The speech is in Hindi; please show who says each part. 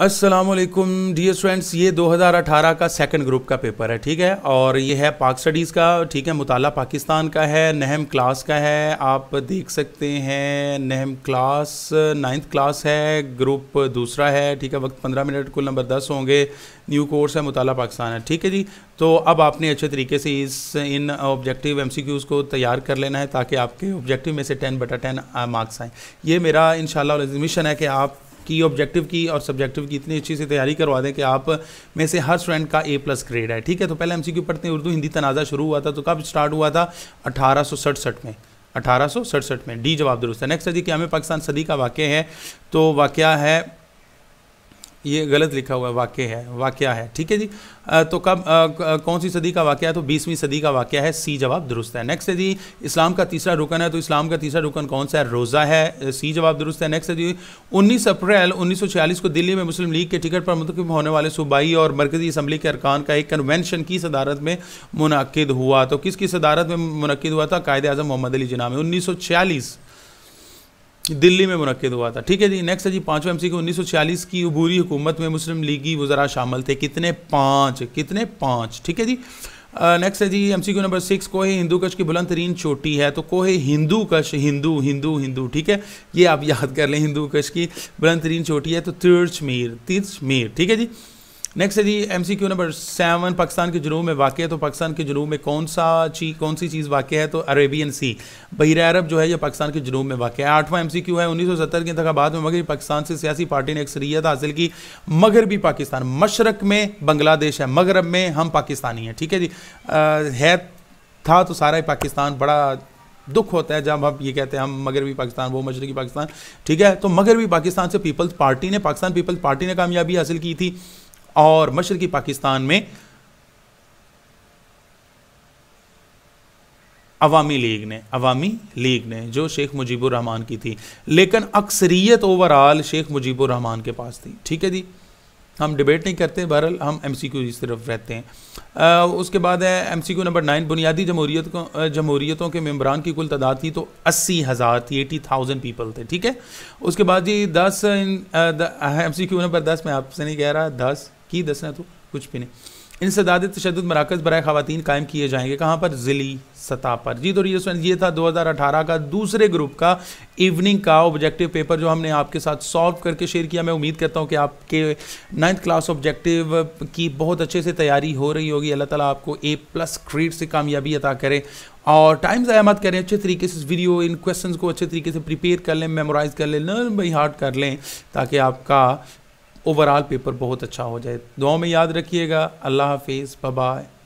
Speaker 1: असलम डियर स्टूडेंट्स ये 2018 का सेकंड ग्रुप का पेपर है ठीक है और ये है पाक स्टडीज़ का ठीक है मुताला पाकिस्तान का है नहम क्लास का है आप देख सकते हैं नहम क्लास नाइन्थ क्लास है ग्रुप दूसरा है ठीक है वक्त 15 मिनट कुल नंबर 10 होंगे न्यू कोर्स है मुताला पाकिस्तान है ठीक है जी तो अब आपने अच्छे तरीके से इस इन ऑब्जेक्टिव एम को तैयार कर लेना है ताकि आपके ऑब्जेक्टिव में से टेन बटा टेन मार्क्स आएँ ये मेरा इन शाला है कि आप की ऑब्जेक्टिव की और सब्जेक्टिव की इतनी अच्छी से तैयारी करवा दें कि आप में से हर स्टूडेंट का ए प्लस ग्रेड है ठीक है तो पहले एम पढ़ते हैं उर्दू हिंदी तनाज़ा शुरू हुआ था तो कब स्टार्ट हुआ था अठारह में अठारह में डी जवाब दुरुस्त है नेक्स्ट है जी क्या पाकिस्तान सदी का वाक्य है तो वाक्य है ये गलत लिखा हुआ वाक्य है वाक्य है ठीक है जी तो कब कौन सी सदी का वाक्य है तो बीसवीं सदी का वाक्य है सी जवाब दुरुस्त है नेक्स्ट है जी इस्लाम का तीसरा रुकन है तो इस्लाम का तीसरा रुकन कौन सा है रोज़ा है सी जवाब दुरुस्त है नेक्स्ट है जी उन्नीस अप्रैल उन्नीस को दिल्ली में मुस्लिम लीग के टिकट पर मुंतब होने वाले सूबाई और मरकजी असम्बली के अरकान का एक कन्वेंशन की सदारत में मुनद हुआ तो किसकी सदारत में मुनद हुआ था कायद अजम मोहम्मद अली जिना में उन्नीस दिल्ली में मनद हुआ था ठीक है जी नेक्स्ट है जी पाँचवा एम सी उन्नीस सौ छियालीस की अबूरी हुकूमत में मुस्लिम लीगी वजरा शामिल थे कितने पाँच कितने पाँच ठीक है जी नेक्स्ट है जी M C Q number six कोहे हिंदू कश की बुलंद तरीन चोटी है तो कोहे हिंदू कश हिंदू हिंदू हिंदू ठीक है ये आप याद कर लें हिंदू कश की बुलंद तरीन चोटी है तो तिरछमीर तिरछमीर ठीक है जी नेक्स्ट है जी M C Q number seven Pakistan के जनूब में वाक़ है तो पाकिस्तान के जनूब में कौन सा चीज कौन सी चीज़ वाक़ है तो अरेबियन सी बहर अरब जो है यह पाकिस्तान के जनूब में वाक़ है आठवां एम सी क्यू है उन्नीस सौ सत्तर के इंतबात में मगरबी पाकिस्तान से सियासी पार्टी ने अक्सरियत हासिल की मगरबी पाकिस्तान मशरक में बांग्लादेश है मगरब में हम पाकिस्तानी हैं ठीक है जी आ, है था तो सारा ही पाकिस्तान बड़ा दुख होता है जब हम ये कहते हैं हम मगरबी पाकिस्तान वो मशरकी पाकिस्तान ठीक है तो मगरबी पाकिस्तान से पीपल्स पार्टी ने पाकिस्तान पीपल्स पार्टी ने कामयाबी हासिल की थी और मशरकी पाकिस्तान में अवामी लीग ने अवामी लीग ने जो शेख मुजीबुर रहमान की थी लेकिन अक्सरियत ओवरऑल शेख मुजीबुर रहमान के पास थी ठीक है जी हम डिबेट नहीं करते बहरहाल हम एम सी क्यू इस तरफ रहते हैं आ, उसके बाद है M C Q number nine बुनियादी जमहूरीत को जमहूरीतों के मम्बरान की कुल तादाद थी तो अस्सी हज़ार थी एटी थाउजेंड पीपल थे ठीक है उसके बाद जी दस एम सी क्यू नंबर दस मैं आपसे नहीं कह रहा दस की दसना तो कुछ भी नहीं इन सदाद तशद मराकज़ बरए खातन कायम किए जाएंगे कहाँ पर ज़िली सतह पर जी तो ये था 2018 का दूसरे ग्रुप का इवनिंग का ऑब्जेक्टिव पेपर जो हमने आपके साथ सॉल्व करके शेयर किया मैं उम्मीद करता हूँ कि आपके नाइन्थ क्लास ऑब्जेक्टिव की बहुत अच्छे से तैयारी हो रही होगी अल्लाह ताला आपको ए प्लस क्रीड से कामयाबी अता करें और टाइम ज़ाया मत करें अच्छे तरीके से वीडियो इन क्वेश्चंस को अच्छे तरीके से प्रिपेयर कर लें मेमोराइज़ कर लें लर्न बाई हार्ट कर लें ताकि आपका ओवरऑल पेपर बहुत अच्छा हो जाए दुआ में याद रखिएगा अल्लाह हाफिज़ बाय